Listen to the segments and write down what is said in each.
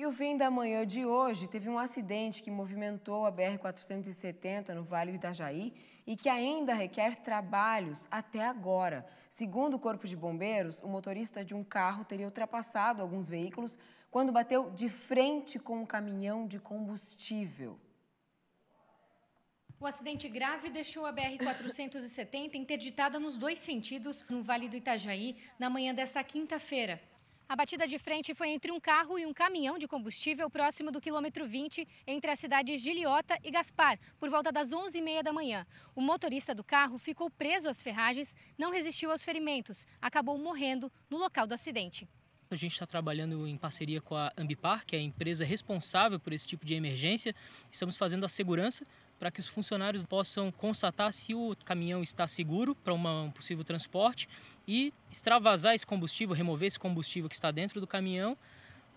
E o fim da manhã de hoje teve um acidente que movimentou a BR-470 no Vale do Itajaí e que ainda requer trabalhos até agora. Segundo o Corpo de Bombeiros, o motorista de um carro teria ultrapassado alguns veículos quando bateu de frente com um caminhão de combustível. O acidente grave deixou a BR-470 interditada nos dois sentidos no Vale do Itajaí na manhã dessa quinta-feira. A batida de frente foi entre um carro e um caminhão de combustível próximo do quilômetro 20, entre as cidades de Liota e Gaspar, por volta das 11h30 da manhã. O motorista do carro ficou preso às ferragens, não resistiu aos ferimentos, acabou morrendo no local do acidente. A gente está trabalhando em parceria com a Ambipar, que é a empresa responsável por esse tipo de emergência. Estamos fazendo a segurança para que os funcionários possam constatar se o caminhão está seguro para um possível transporte e extravasar esse combustível, remover esse combustível que está dentro do caminhão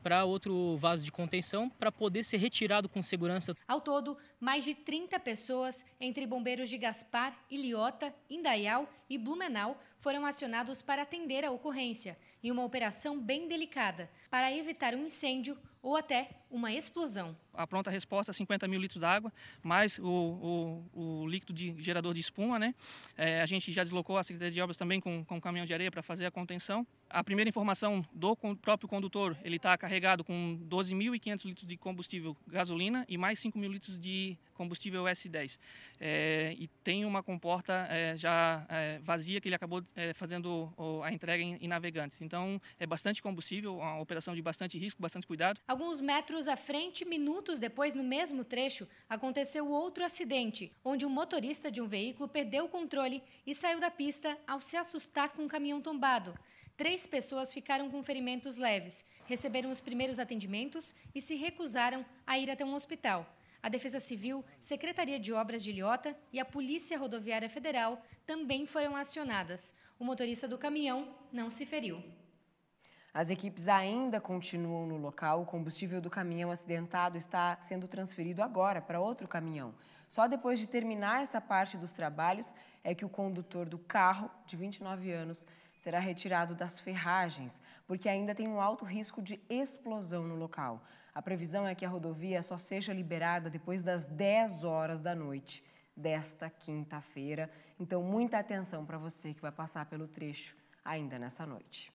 para outro vaso de contenção para poder ser retirado com segurança. Ao todo, mais de 30 pessoas, entre bombeiros de Gaspar, Ilhota, Indaial e Blumenau, foram acionados para atender a ocorrência, em uma operação bem delicada, para evitar um incêndio ou até uma explosão. A pronta resposta é 50 mil litros d'água, mais o, o, o, líquido de gerador de espuma. Né? É, a gente já deslocou a Secretaria de Obras também com, com um caminhão de areia para fazer a contenção. A primeira informação do próprio condutor, ele está carregado com 12.500 litros de combustível gasolina e mais 5 mil litros de combustível S10. É, e tem uma comporta é, já é, vazia que ele acabou é, fazendo a entrega em, em navegantes. Então, é bastante combustível, uma operação de bastante risco, bastante cuidado. Alguns metros à frente, minutos depois, no mesmo trecho, aconteceu outro acidente, onde um motorista de um veículo perdeu o controle e saiu da pista ao se assustar com um caminhão tombado. Três pessoas ficaram com ferimentos leves, receberam os primeiros atendimentos e se recusaram a ir até um hospital. A Defesa Civil, Secretaria de Obras de Ilhota e a Polícia Rodoviária Federal também foram acionadas. O motorista do caminhão não se feriu. As equipes ainda continuam no local. O combustível do caminhão acidentado está sendo transferido agora para outro caminhão. Só depois de terminar essa parte dos trabalhos é que o condutor do carro, de 29 anos, será retirado das ferragens, porque ainda tem um alto risco de explosão no local. A previsão é que a rodovia só seja liberada depois das 10 horas da noite desta quinta-feira. Então, muita atenção para você que vai passar pelo trecho ainda nessa noite.